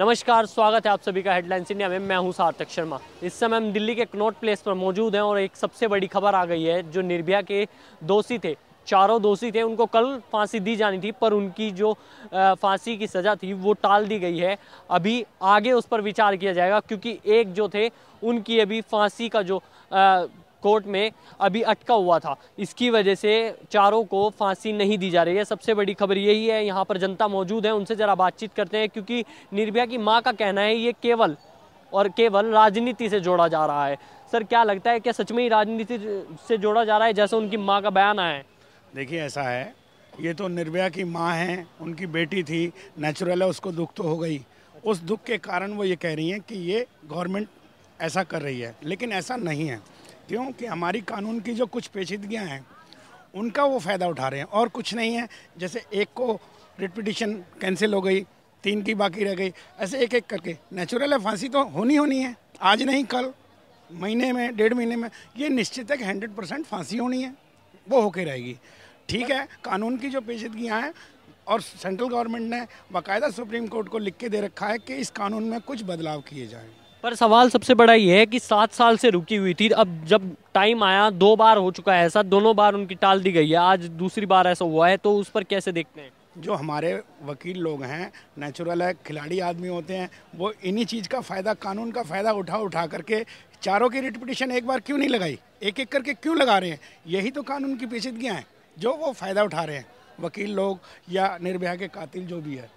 नमस्कार स्वागत है आप सभी का हेडलाइंस इंडिया में मैं हूं सार्थक शर्मा इस समय हम दिल्ली के कनॉट प्लेस पर मौजूद हैं और एक सबसे बड़ी खबर आ गई है जो निर्भया के दोषी थे चारों दोषी थे उनको कल फांसी दी जानी थी पर उनकी जो फांसी की सज़ा थी वो टाल दी गई है अभी आगे उस पर विचार किया जाएगा क्योंकि एक जो थे उनकी अभी फांसी का जो आ, कोर्ट में अभी अटका हुआ था इसकी वजह से चारों को फांसी नहीं दी जा रही है सबसे बड़ी खबर यही है यहाँ पर जनता मौजूद है उनसे ज़रा बातचीत करते हैं क्योंकि निर्भया की माँ का कहना है ये केवल और केवल राजनीति से जोड़ा जा रहा है सर क्या लगता है क्या सच में ही राजनीति से जोड़ा जा रहा है जैसे उनकी माँ का बयान आया है देखिए ऐसा है ये तो निर्भया की माँ है उनकी बेटी थी नेचुरल है उसको दुख तो हो गई उस दुख के कारण वो ये कह रही हैं कि ये गवर्नमेंट ऐसा कर रही है लेकिन ऐसा नहीं है व्यक्तियों कि हमारी कानून की जो कुछ पेचीदगियाँ हैं उनका वो फ़ायदा उठा रहे हैं और कुछ नहीं है जैसे एक को रिटपिटिशन कैंसिल हो गई तीन की बाकी रह गई ऐसे एक एक करके नेचुरल है फांसी तो होनी होनी है आज नहीं कल महीने में डेढ़ महीने में ये निश्चित है कि हंड्रेड परसेंट फांसी होनी है वो होके रहेगी ठीक है कानून की जो पेचीदगियाँ हैं और सेंट्रल गवर्नमेंट ने बाकायदा सुप्रीम कोर्ट को लिख के दे रखा है कि इस कानून में कुछ बदलाव किए जाएँ पर सवाल सबसे बड़ा ये है कि सात साल से रुकी हुई थी अब जब टाइम आया दो बार हो चुका है ऐसा दोनों बार उनकी टाल दी गई है आज दूसरी बार ऐसा हुआ है तो उस पर कैसे देखते हैं जो हमारे वकील लोग हैं नेचुरल है खिलाड़ी आदमी होते हैं वो इन्हीं चीज़ का फ़ायदा कानून का फ़ायदा उठा उठा करके चारों की रिटपिटिशन एक बार क्यों नहीं लगाई एक एक करके क्यों लगा रहे हैं यही तो कानून की पेचिदगियाँ हैं जो वो फ़ायदा उठा रहे हैं वकील लोग या निर्भया के कातिल जो भी है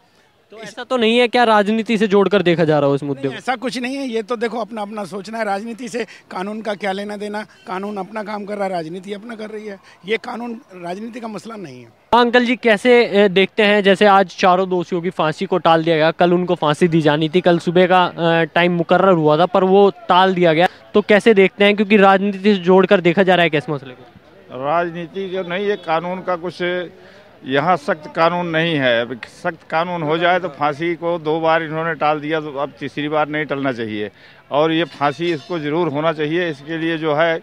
तो ऐसा तो नहीं है क्या राजनीति से जोड़कर देखा जा रहा हो इस मुद्दे को ऐसा कुछ नहीं है ये तो देखो अपना अपना सोचना है राजनीति से कानून का क्या लेना देना कानून अपना काम कर रहा है राजनीति अपना कर रही है ये कानून राजनीति का मसला नहीं है अंकल जी कैसे देखते हैं जैसे आज चारों दोषियों की फांसी को टाल दिया गया कल उनको फांसी दी जानी थी कल सुबह का टाइम मुकर्र हुआ था पर वो टाल दिया गया तो कैसे देखते हैं क्योंकि राजनीति से जोड़कर देखा जा रहा है कैसे मसले को राजनीति जो नहीं ये कानून का कुछ यहाँ सख्त कानून नहीं है अब सख्त कानून हो जाए तो फांसी को दो बार इन्होंने टाल दिया तो अब तीसरी बार नहीं टलना चाहिए और ये फांसी इसको ज़रूर होना चाहिए इसके लिए जो है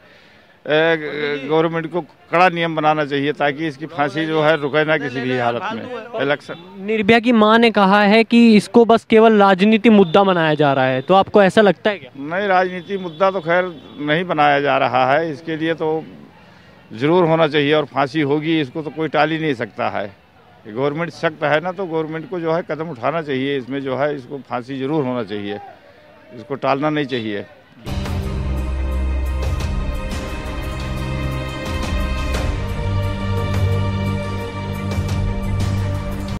गवर्नमेंट को कड़ा नियम बनाना चाहिए ताकि इसकी फांसी जो है रुके ना किसी भी हालत में इलेक्शन निर्भया की मां ने कहा है कि इसको बस केवल राजनीति मुद्दा बनाया जा रहा है तो आपको ऐसा लगता है क्या नहीं राजनीति मुद्दा तो खैर नहीं बनाया जा रहा है इसके लिए तो ज़रूर होना चाहिए और फांसी होगी इसको तो कोई टाल ही नहीं सकता है गवर्नमेंट सख्त है ना तो गवर्नमेंट को जो है कदम उठाना चाहिए इसमें जो है इसको फांसी ज़रूर होना चाहिए इसको टालना नहीं चाहिए